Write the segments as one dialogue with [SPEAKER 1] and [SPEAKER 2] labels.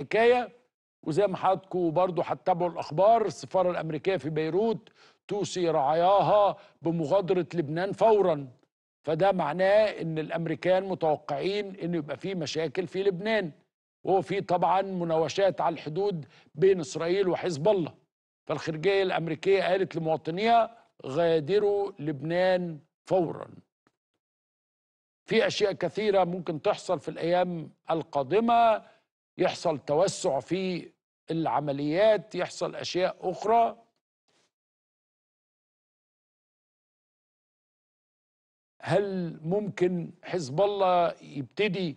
[SPEAKER 1] حكايه وزي ما حضراتكم برضه هتتابعوا الاخبار السفاره الامريكيه في بيروت توصي رعاياها بمغادره لبنان فورا فده معناه ان الامريكان متوقعين ان يبقى في مشاكل في لبنان وفي طبعا مناوشات على الحدود بين اسرائيل وحزب الله فالخارجيه الامريكيه قالت لمواطنيها غادروا لبنان فورا في اشياء كثيره ممكن تحصل في الايام القادمه يحصل توسع في العمليات يحصل اشياء اخرى
[SPEAKER 2] هل ممكن
[SPEAKER 1] حزب الله يبتدي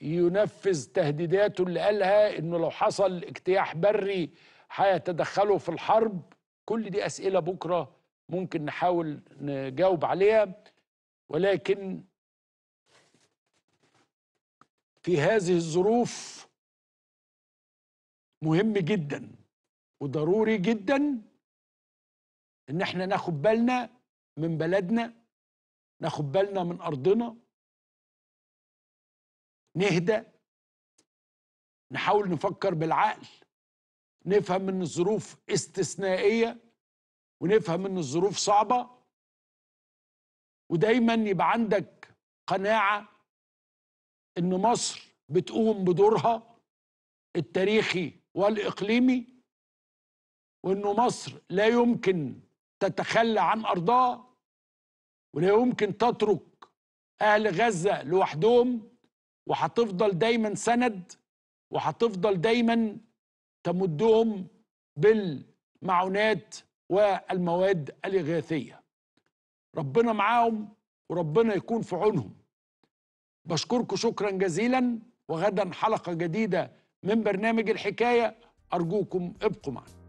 [SPEAKER 1] ينفذ تهديداته اللي قالها انه لو حصل اجتياح بري هيتدخلوا في الحرب كل دي اسئله بكره ممكن نحاول نجاوب عليها ولكن في هذه الظروف
[SPEAKER 2] مهم جدا وضروري جدا ان احنا ناخد بالنا من بلدنا ناخد بالنا من ارضنا نهدى نحاول
[SPEAKER 1] نفكر بالعقل نفهم ان الظروف استثنائيه ونفهم ان الظروف صعبه ودايما يبقى عندك قناعه ان مصر بتقوم بدورها التاريخي والإقليمي وأنه مصر لا يمكن تتخلى عن أرضها ولا يمكن تترك أهل غزة لوحدهم وهتفضل دايما سند وهتفضل دايما تمدهم بالمعونات والمواد الإغاثية ربنا معاهم وربنا يكون في عونهم بشكركم شكرا جزيلا وغدا حلقة جديدة من برنامج الحكاية أرجوكم ابقوا معنا